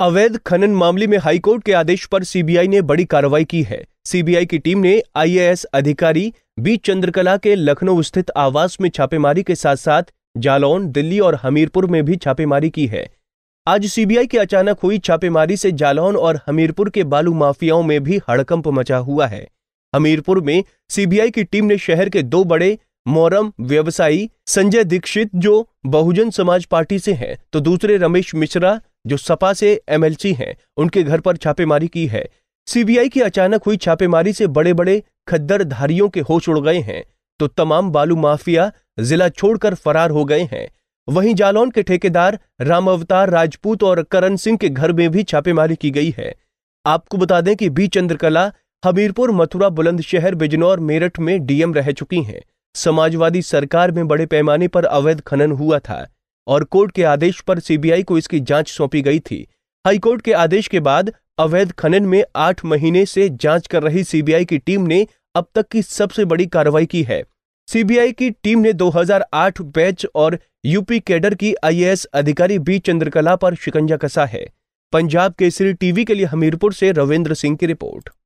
अवैध खनन मामले में हाईकोर्ट के आदेश पर सीबीआई ने बड़ी कार्रवाई की है सीबीआई की टीम ने आईएएस अधिकारी बी चंद्रकला के लखनऊ स्थित आवास में छापेमारी के साथ साथ जालौन दिल्ली और हमीरपुर में भी छापेमारी की है आज सीबीआई की अचानक हुई छापेमारी से जालौन और हमीरपुर के बालू माफियाओं में भी हड़कंप मचा हुआ है हमीरपुर में सीबीआई की टीम ने शहर के दो बड़े मोरम व्यवसायी संजय दीक्षित जो बहुजन समाज पार्टी से हैं तो दूसरे रमेश मिश्रा जो सपा से एमएलसी हैं उनके घर पर छापेमारी की है सीबीआई की अचानक हुई छापेमारी से बड़े बड़े खद्दरधारियों के होश उड़ गए हैं तो तमाम बालू माफिया जिला छोड़कर फरार हो गए हैं वहीं जालौन के ठेकेदार राम अवतार राजपूत और करण सिंह के घर में भी छापेमारी की गई है आपको बता दें कि बी चंद्रकला हमीरपुर मथुरा बुलंदशहर बिजनौर मेरठ में डीएम रह चुकी हैं समाजवादी सरकार में बड़े पैमाने पर अवैध खनन हुआ था और कोर्ट के आदेश पर सीबीआई को इसकी जांच सौंपी गई थी हाईकोर्ट के आदेश के बाद अवैध खनन में आठ महीने से जांच कर रही सीबीआई की टीम ने अब तक की सबसे बड़ी कार्रवाई की है सीबीआई की टीम ने 2008 बैच और यूपी कैडर की आईएएस अधिकारी बी चंद्रकला पर शिकंजा कसा है पंजाब केसरी टीवी के लिए हमीरपुर से रविंद्र सिंह की रिपोर्ट